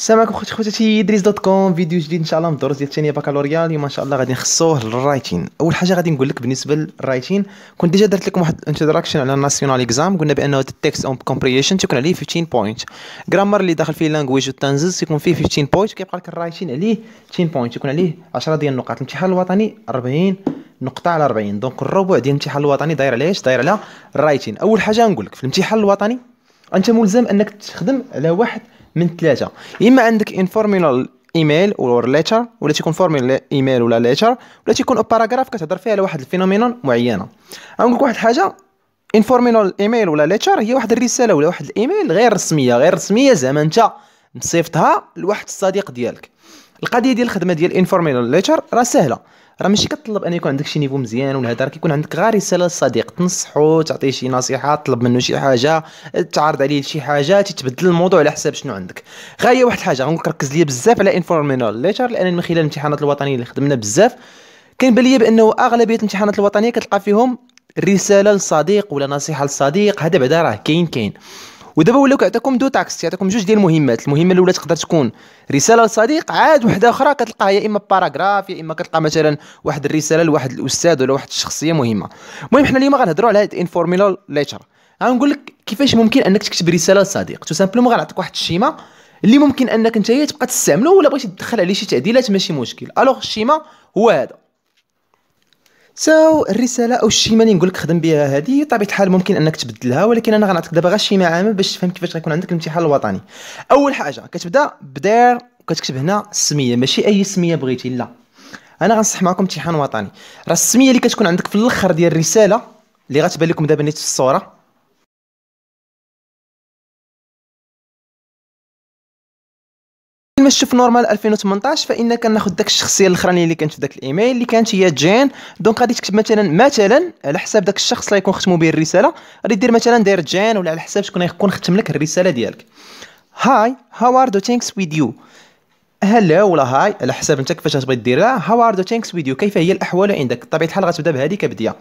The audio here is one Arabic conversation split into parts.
السلام عليكم خوتي خواتاتي ادريس دوت كوم فيديو جديد ان شاء الله من الدروس ديال الثانيه بكالوريا اليوم ان شاء الله غادي نخصوه للرايتين اول حاجه غادي نقول لك بالنسبه للرايتين كنت ديجا درت لكم واحد انتدراكشن على الناسيونال اكزام قلنا بانه التكست اون كومبريشن تكون عليه 15 بوينت جرامر اللي داخل فيه لانجويج والتنزيل يكون فيه 15 بوينت كيبقى لك الرايتين عليه 10 بوينت يكون عليه 10 ديال النقاط الامتحان الوطني 40 نقطة على 40 دونك الربع ديال الامتحان الوطني داير على ايش داير على الرايتين اول حاجه نقول لك في الامتحان الوطني انت ملزم انك تخدم على واحد من ثلاثه اما عندك ان ايميل ولا ليتر ولا تيكون فورميل ايميل ولا ليتر ولا تيكون باراغراف كتهضر فيها على واحد الفينومينون معينه غنقول لك واحد الحاجه انفورمينال ايميل ولا ليتر هي واحد الرساله ولا واحد الايميل غير رسميه غير رسميه زعما انت مصيفطها لواحد الصديق ديالك القضيه ديال الخدمه ديال انفورمينال ليتر راه سهله راه ماشي كطلب ان يكون عندك شي نيفو مزيان ولا هذا راه كيكون عندك غير رساله للصديق تنصحو تعطيه شي نصيحه تطلب منه شي حاجه تعرض عليه شي حاجه تتبدل الموضوع على حساب شنو عندك غير هي واحد الحاجه غنقولك ركز ليا بزاف على انفورمينال ليتر لان من خلال الامتحانات الوطنيه اللي خدمنا بزاف كان ليا بانه اغلبيه الامتحانات الوطنيه كتلقى فيهم رساله لصديق ولا نصيحه لصديق هذا بعدا راه كاين كاين ودابا ولاو كيعطيكم دو تاكس يعطيكم جوج ديال المهمات المهمه الاولى تقدر تكون رساله لصديق عاد وحده اخرى كتلقاها يا اما باراغراف يا اما كتلقى مثلا واحد الرساله لواحد الاستاذ ولا واحد الشخصيه مهمه المهم حنا اليوم غنهضروا على هاد انفورميلال ليتر غنقول لك كيفاش ممكن انك تكتب رساله لصديق تو سامبلومون غنعطيك واحد الشيمه اللي ممكن انك انت تبقى تستعملو ولا بغيتي تدخل عليه شي تعديلات ماشي مشكل الوغ الشيمه هو هذا حتى الرساله او الشيمه اللي نقول لك خدم بها هذه طبيعه الحال ممكن انك تبدلها ولكن انا غنعطيك دابا غير شيمه عامه باش تفهم كيفاش غيكون عندك الامتحان الوطني اول حاجه كتبدا بدير وكتكتب هنا السميه ماشي اي سميه بغيتي لا انا غنصح معكم امتحان وطني راه السميه اللي كتكون عندك في الاخر ديال الرساله اللي غتبان لكم دابا نيت في الصوره كما شوف نورمال 2018 فان كناخذ داك الشخصيه الاخرانيه اللي كانت في داك الايميل اللي كانت هي جين دونك غادي تكتب مثلا مثلا على حساب داك الشخص اللي يكون ختموا به الرساله غادي دير مثلا داير جين ولا على حساب شكون يكون ختم لك الرساله ديالك هاي هاو ار ذا ثينكس ويز يو هلا ولا هاي على حساب انت كيفاش غتبغي ديرها هاو ار ذا ثانكس فيديو كيف هي الاحوال عندك بطبيعه الحال غتبدا بهذه كبديه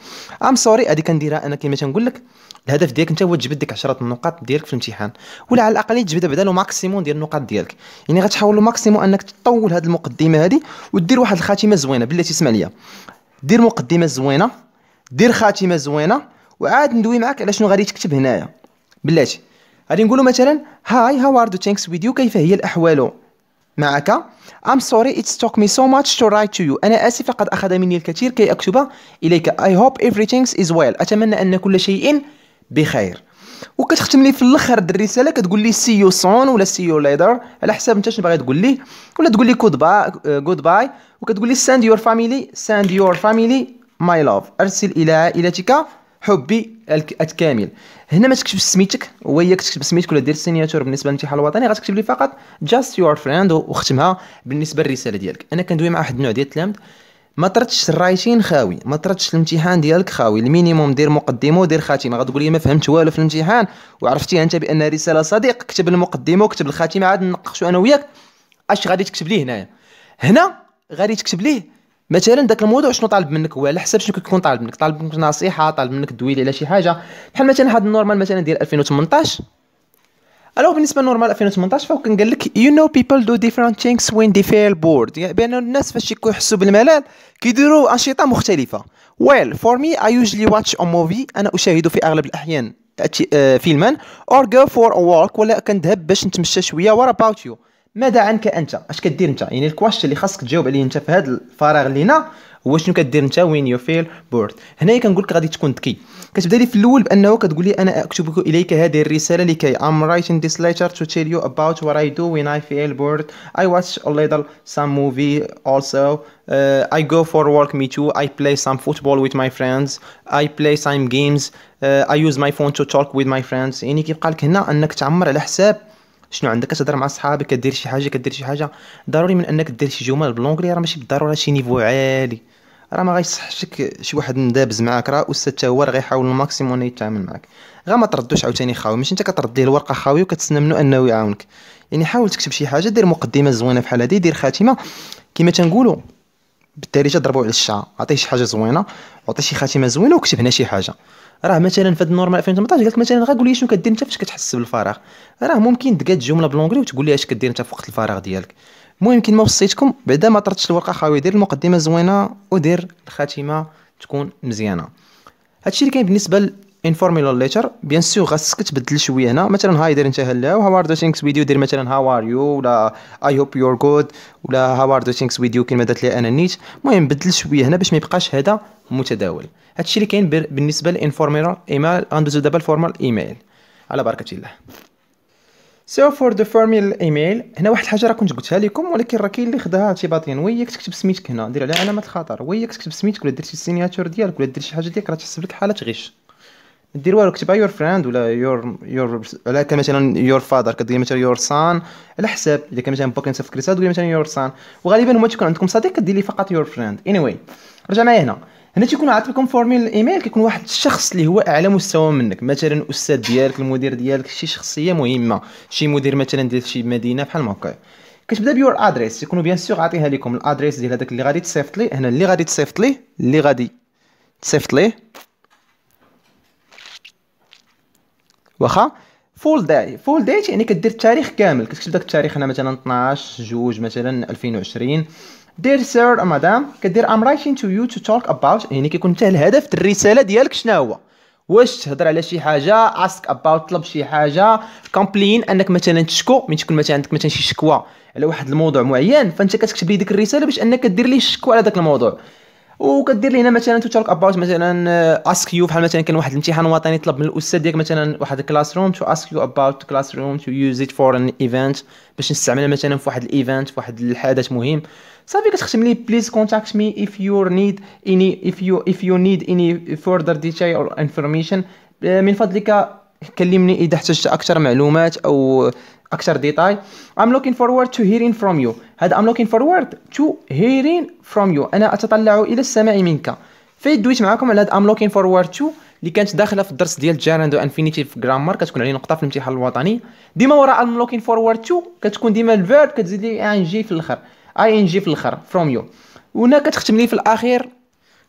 ام سوري هذه كنديرها انا كما تنقول لك الهدف ديالك انت هو تجبد ديك 10 النقاط ديالك في الامتحان ولا على الاقل تجبد بعدا لو ماكسيموم ديال النقاط ديالك يعني غتحاول لو ماكسيموم انك تطول هذه المقدمه هذه ودير واحد الخاتمه زوينه بالله تسمع ليا دير مقدمه زوينه دير خاتمه زوينه وعاد ندوي معاك على شنو غادي تكتب هنايا بلاتي غادي نقولوا مثلا هاي هاو ار ذا ثانكس فيديو كيف هي الاحوال معك I'm sorry it took me so much to write to you أنا آسف قد أخذ مني الكثير كي أكتب إليك I hope everything is well أتمنى أن كل شيء بخير وكتختم لي في الاخر الرساله كتقول لي سي يو سون ولا سي يو ليدر على حساب انت شنو باغي تقول لي ولا تقول لي كود باي جود باي وكتقول لي ساند يور فاميلي ساند يور فاميلي ماي لوف ارسل الى عائلتك حبي الكامل هنا ما تكتبش سميتك هو كتكتب سميتك ولا دير سينياتور بالنسبه للامتحان الوطني غتكتب لي فقط جاست يور فريند وختمها بالنسبه للرساله ديالك انا كندوي مع واحد النوع ديال التلامذ ما طردش الرايتين خاوي ما طردش الامتحان ديالك خاوي المينيموم دير مقدمه ودير خاتمه غتقول لي ما فهمت والو في الامتحان وعرفتي انت بان رساله صديق كتب المقدمه وكتب الخاتمه عاد نناقشوا انا وياك اش غادي تكتب ليه هنايا هنا غادي تكتب ليه مثلا داك الموضوع شنو طالب منك هو على حسب شنو كيكون طالب منك طالب منك نصيحه طالب منك دويلي على شي حاجه بحال مثلا هاد النورمال مثلا ديال 2018 الو بالنسبه للنورمال 2018 فهو كان قال لك يو نو بيبل دو ديفرنت ثينكس وين دي فيل بورد يعني بان الناس فاش يحسوا بالملل كيديروا انشطه مختلفه ويل فور مي اي يوجلي واتش ا موفي انا اشاهد في اغلب الاحيان آه، فيلما اور جو فور ا ولا كنذهب باش نتمشى شويه ورا اباوت يو ماذا عنك انت اش كدير انت يعني الكواش اللي خاصك تجاوب عليه انت في هذا الفراغ هنا هو شنو كدير انت وين يو فيل بورد هنايا كنقول لك غادي تكون ذكي كتبدا لي في الاول بانه كتقول لي انا اكتب اليك هذه الرساله لكي ام رايتين ذيس ليتر تو تيل يو اباوت وات اي دو وين اي فيل بورد اي واتش ا ليتل سام موفي اولسو اي جو فور ورك مي تو اي بلاي سام فوتبول ويز ماي فريندز اي بلاي سام جيمز اي يوز ماي فون تو توك ويز ماي فريندز يعني كيبقى لك هنا انك تعمر على حساب شنو عندك كتهضر مع صحابك كدير شي حاجه كدير شي حاجه ضروري من انك دير شي جمل باللونجلي راه ماشي بالضروره شي نيفو عالي راه ما غايصحش لك شي واحد مدابز معاك راه استاذ حتى هو راه غيحاول الماكسيموم انه يتعامل معاك غا ما تردوش عاوتاني خاوي ماشي انت كترد ليه الورقه خاوي وكتسنى منه انه يعاونك يعني حاول تكتب شي حاجه دير مقدمه زوينه بحال هادي دير خاتمه كما تنقولوا بالتالي ضربوا على الشعه عطيه شي حاجه زوينه وعطيه شي خاتمه زوينه وكتب هنا شي حاجه راه مثلا في هذا النورمال 2018 لك مثلا غا قول لي شنو كدير انت فاش كتحس بالفراغ راه ممكن تقاد جمله بالونجلي وتقول لي اش كدير انت في وقت الفراغ ديالك المهم كيما وصيتكم بعدا ما طردش الورقه خاوي دير المقدمه زوينه ودير الخاتمه تكون مزيانه هادشي اللي كاين بالنسبه انفورميلو ليتر بيان سور خاصك تبدل شويه هنا مثلا هاي دير انت هلا وهاو ار دو ثينكس فيديو دير مثلا هاو ار يو ولا اي هوب يور جود ولا هاو ار دو ثينكس فيديو كيما درت لي انا نيت المهم بدل شويه هنا باش ما يبقاش هذا متداول هادشي اللي كاين بالنسبه للانفورميلو ايميل غندوزو دابا الفورمال ايميل على بركه الله سو فور ذا فورميل ايميل هنا واحد الحاجه راه كنت قلتها لكم ولكن راه كاين اللي خداها اعتباطيا وياك تكتب سميتك هنا دير عليها علامه الخطر وياك تكتب سميتك ولا درتي السيناتور ديالك ولا درتي شي حاجه ديالك راه تحسب لك حاله غش دير والو كتبها يور فريند ولا يور يور على كان مثلا يور فادر كدير مثلا يور سان على حساب اذا كان مثلا بوكين في كريسا تقول مثلا يور سان وغالبا هما تكون عندكم صديق كدير لي فقط يور فريند اني واي رجع معايا هنا هنا تيكون عاطي لكم فورميل الايميل كيكون واحد الشخص اللي هو اعلى مستوى منك مثلا استاذ ديالك المدير ديالك شي شخصيه مهمه شي مدير مثلا ديال شي مدينه بحال هكا كتبدا بيور ادريس يكونوا بيان سور عاطيها لكم الادريس ديال هذاك اللي غادي تصيفط ليه هنا اللي غادي تصيفط ليه اللي غادي تصيفط ليه واخا فول داي فول دايت يعني كدير التاريخ كامل كتكتب داك التاريخ هنا مثلا 12 جوج مثلا 2020 دير سير مدام كدير ام رايتين تو يو تو توك اباوت يعني كيكون حتى الهدف الرساله ديالك شنو هو واش تهضر على شي حاجه اسك اباوت طلب شي حاجه كومبلين انك مثلا تشكو من تكون مثلا عندك مثلا شي شكوى على واحد الموضوع معين فانت كتكتب ليه ديك الرساله باش انك دير ليه الشكوى على داك الموضوع وكدير لي هنا مثلا تو توك اباوت مثلا اسك uh, يو بحال مثلا كان واحد الامتحان وطني يطلب من الاستاذ ديالك مثلا واحد الكلاس روم تو اسك يو اباوت كلاس روم تو يوز ات فور ان ايفنت باش نستعملها مثلا في واحد الايفنت في واحد الحدث مهم صافي كتختم لي بليز كونتاكت مي اف يو نيد اني اف يو اف يو نيد اني فوردر ديتايل اور انفورميشن من فضلك كلمني اذا احتجت اكثر معلومات او اكثر ديتاي I'm looking forward to hearing from you هذا I'm looking forward to hearing from you انا اتطلع الى السماع منك دويت معكم على هذا I'm looking forward to اللي كانت داخله في الدرس ديال جيراندو انفينيتيف جرامر كتكون عليه نقطه في الامتحان الوطني ديما وراء I'm looking forward to كتكون ديما الفيرب كتزيد لي ان جي في الاخر اي ان جي في الاخر فروم يو وهنا كتختم لي في الاخير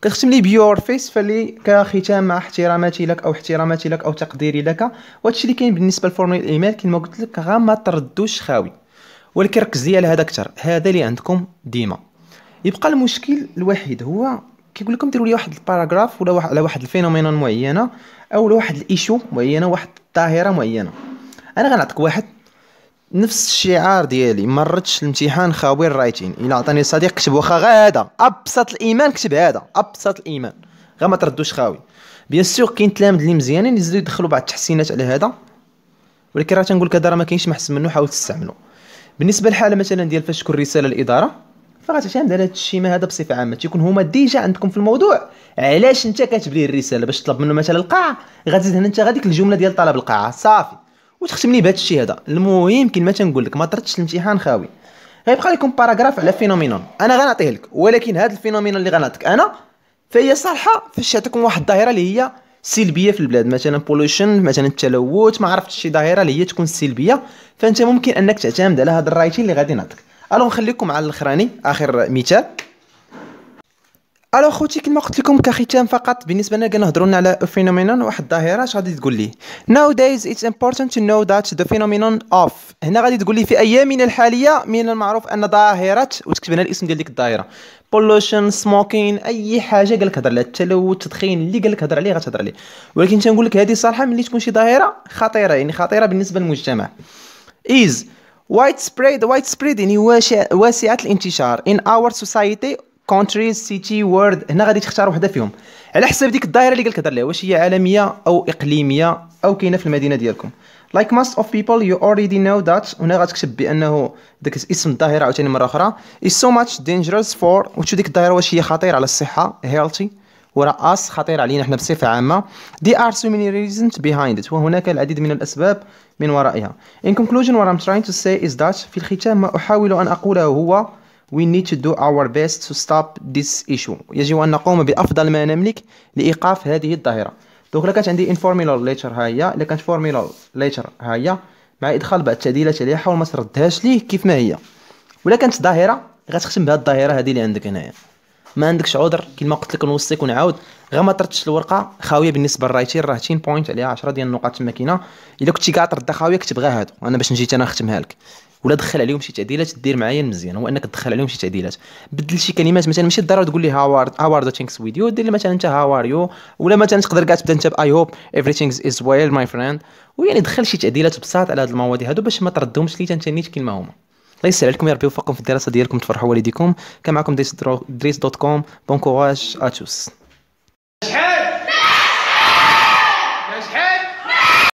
كتختم لي بيور فيس فلي كختام مع احتراماتي لك او احتراماتي لك او تقديري لك وهادشي اللي كاين بالنسبه لفورمول الايميل كما قلت لك غا ما تردوش خاوي ولكن ركزي على هذا اكثر هذا اللي عندكم ديما يبقى المشكل الوحيد هو كيقول لكم ديروا لي واحد الباراغراف ولا واحد على واحد الفينومينون معينه او لواحد الايشو معينه واحد الظاهره معينه انا غنعطيك واحد نفس الشعار ديالي ما ردتش الامتحان خاوي الرايتين الا عطاني صديق كتب واخا غا هذا ابسط الايمان كتب هذا ابسط الايمان غا ما تردوش خاوي بيان سور كاين تلامد اللي مزيانين يزيدو يدخلوا بعض التحسينات على هذا ولكن راه تنقول لك هذا راه ما كاينش محسن منه حاول تستعملو بالنسبه للحاله مثلا ديال فاش تكون رساله للاداره فغتعتمد على هذا الشيء ما هذا بصفه عامه تيكون هما ديجا عندكم في الموضوع علاش انت كاتب ليه الرساله باش تطلب منه مثلا القاعه غتزيد هنا انت غاديك الجمله ديال طلب القاعه صافي وتختم لي بهذا الشيء هذا المهم كيما تنقول لك ما طرتش الامتحان خاوي غيبقى لكم باراغراف على فينومينون انا غنعطيه لك ولكن هذا الفينومينون اللي غنعطيك انا فهي صالحه فاش تعطيكم واحد الظاهره اللي هي سلبيه في البلاد مثلا بولوشن مثلا التلوث ما عرفتش شي ظاهره اللي هي تكون سلبيه فانت ممكن انك تعتمد على هذا الرايتين اللي غادي نعطيك الو نخليكم على الاخراني اخر مثال الو خوتي كما قلت لكم كختام فقط بالنسبه لنا كنهضروا على فينومينون واحد الظاهره اش غادي تقول لي ناو دايز اتس امبورطانت تو نو ذات ذا فينومينون اوف هنا غادي تقول لي في ايامنا الحاليه من المعروف ان ظاهره وتكتب هنا الاسم ديال ديك الظاهره بولوشن سموكين اي حاجه قالك هضر عليها التلوث التدخين اللي قالك هضر عليه غتهضر عليه ولكن تنقول لك هذه صراحه ملي تكون شي ظاهره خطيره يعني خطيره بالنسبه للمجتمع از وايد سبريد وايد سبريد يعني واسعه الانتشار ان اور سوسايتي كونتريز سيتي وورد هنا غادي تختار وحده فيهم على حسب ديك الدائره اللي قالك هضر ليها واش هي عالميه او اقليميه او كاينه في المدينه ديالكم like most of people you already know that هنا غتكتب بانه داك اسم الظاهره عاوتاني مره اخرى is so much dangerous for وتشوف ديك الظاهره واش هي خطيره على الصحه healthy ورا اس خطير علينا حنا بصفه عامه there are so many reasons behind it وهناك العديد من الاسباب من ورائها in conclusion what I'm trying to say is that في الختام ما احاول ان اقوله هو we need to do our best to stop this issue يجب ان نقوم بافضل ما نملك لايقاف هذه الظاهره دونك لا كانت عندي فورمولا ليتر ها هي الا كانت فورمولا ليتر ها هي مع ادخال بعض التعديلات عليها حاول ما تردهاش ليه كيف ما هي ولا كانت ظاهره غتختم بهذه الظاهره هذه اللي عندك هنايا ما عندكش عذر كيما قلت لك نوصيك ونعاود غير ما طرتش الورقه خاويه بالنسبه للرايتين راه تين بوينت عليها 10 ديال النقاط تما كاينه الا كنتي كاع ترد خاويه كتبغى هادو انا باش نجي انا نختمها لك ولا دخل عليهم شي تعديلات دير معايا المزيان هو انك تدخل عليهم شي تعديلات بدل شي كلمات مثلا ماشي الضروره تقول لي هاوارد هاوارد ثينكس ويز يو دير مثلا انت هاو ار يو ولا مثلا تقدر كاع تبدا انت باي هوب ايفريثينغ از ويل ماي فريند ويعني دخل شي تعديلات بساط على هاد المواضيع هادو باش ما تردهمش لي نيت كيما هما الله يسهل عليكم يا ربي يوفقكم في الدراسه ديالكم تفرحوا والديكم كان معكم دريس دوت كوم بون كوراج اتوس